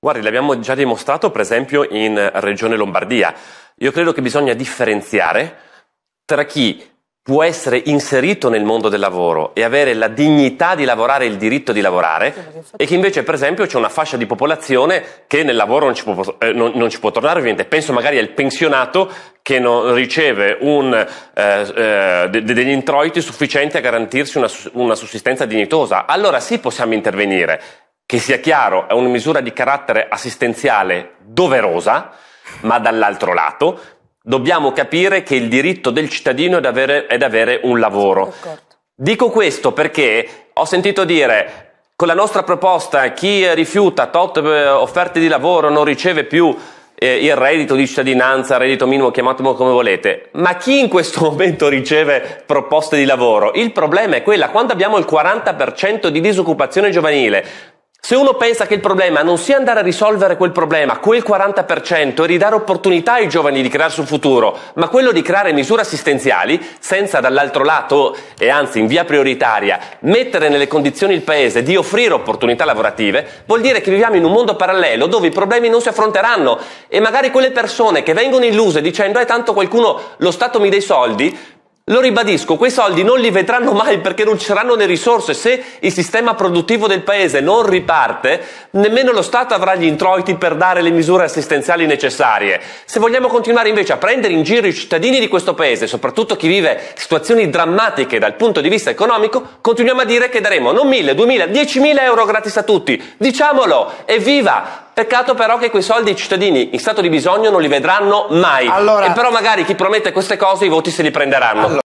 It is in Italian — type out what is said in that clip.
Guardi, l'abbiamo già dimostrato per esempio in Regione Lombardia. Io credo che bisogna differenziare tra chi può essere inserito nel mondo del lavoro e avere la dignità di lavorare il diritto di lavorare e che invece per esempio c'è una fascia di popolazione che nel lavoro non ci può, eh, non, non ci può tornare ovviamente penso magari al pensionato che non riceve un, eh, eh, de- degli introiti sufficienti a garantirsi una, una sussistenza dignitosa allora sì possiamo intervenire che sia chiaro è una misura di carattere assistenziale doverosa, ma dall'altro lato dobbiamo capire che il diritto del cittadino è di avere, è di avere un lavoro. Dico questo perché ho sentito dire con la nostra proposta chi rifiuta tot eh, offerte di lavoro non riceve più eh, il reddito di cittadinanza, reddito minimo, chiamatelo come volete, ma chi in questo momento riceve proposte di lavoro? Il problema è quella, quando abbiamo il 40% di disoccupazione giovanile, se uno pensa che il problema non sia andare a risolvere quel problema, quel 40%, e ridare opportunità ai giovani di crearsi un futuro, ma quello di creare misure assistenziali, senza dall'altro lato, e anzi in via prioritaria, mettere nelle condizioni il Paese di offrire opportunità lavorative, vuol dire che viviamo in un mondo parallelo dove i problemi non si affronteranno e magari quelle persone che vengono illuse dicendo eh tanto qualcuno, lo Stato mi dei soldi, lo ribadisco, quei soldi non li vedranno mai perché non ci saranno le risorse. Se il sistema produttivo del paese non riparte, nemmeno lo Stato avrà gli introiti per dare le misure assistenziali necessarie. Se vogliamo continuare invece a prendere in giro i cittadini di questo paese, soprattutto chi vive situazioni drammatiche dal punto di vista economico, continuiamo a dire che daremo non 1000, 2000, 10.000 euro gratis a tutti. Diciamolo, evviva! Peccato però che quei soldi i cittadini in stato di bisogno non li vedranno mai. Allora... E però magari chi promette queste cose i voti se li prenderanno. Allora...